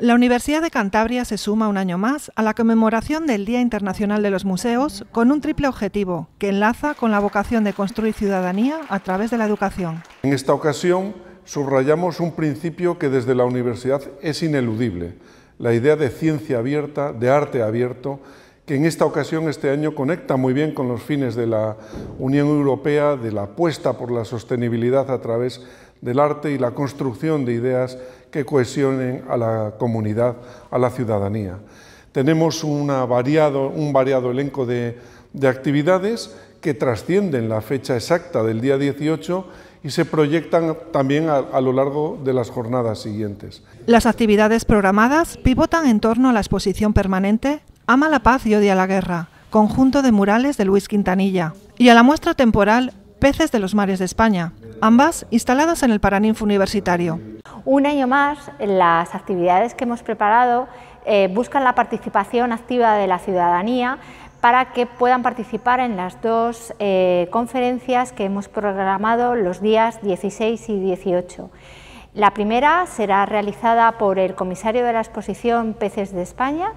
La Universidad de Cantabria se suma un año más a la conmemoración del Día Internacional de los Museos con un triple objetivo que enlaza con la vocación de construir ciudadanía a través de la educación. En esta ocasión subrayamos un principio que desde la universidad es ineludible, la idea de ciencia abierta, de arte abierto, que en esta ocasión este año conecta muy bien con los fines de la Unión Europea, de la apuesta por la sostenibilidad a través de del arte y la construcción de ideas que cohesionen a la comunidad, a la ciudadanía. Tenemos un variado elenco de, actividades que trascienden la fecha exacta del día 18 y se proyectan también a, a, lo largo de las jornadas siguientes. Las actividades programadas pivotan en torno a la exposición permanente Ama la paz y odia la guerra, conjunto de murales de Luis Quintanilla, y a la muestra temporal Peces de los Mares de España, ambas instaladas en el Paraninfo Universitario. Un año más, las actividades que hemos preparado eh, buscan la participación activa de la ciudadanía para que puedan participar en las dos eh, conferencias que hemos programado los días 16 y 18. La primera será realizada por el comisario de la exposición Peces de España,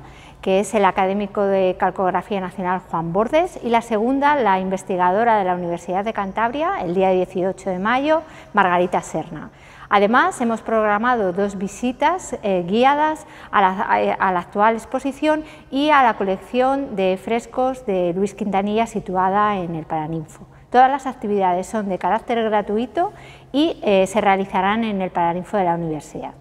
que es el académico de Calcografía Nacional Juan Bordes, y la segunda, la investigadora de la Universidad de Cantabria, el día 18 de mayo, Margarita Serna. Además, hemos programado dos visitas eh, guiadas a la, a la, actual exposición y a la colección de frescos de Luis Quintanilla situada en el Paraninfo. Todas las actividades son de carácter gratuito y eh, se realizarán en el Paralinfo de la Universidad.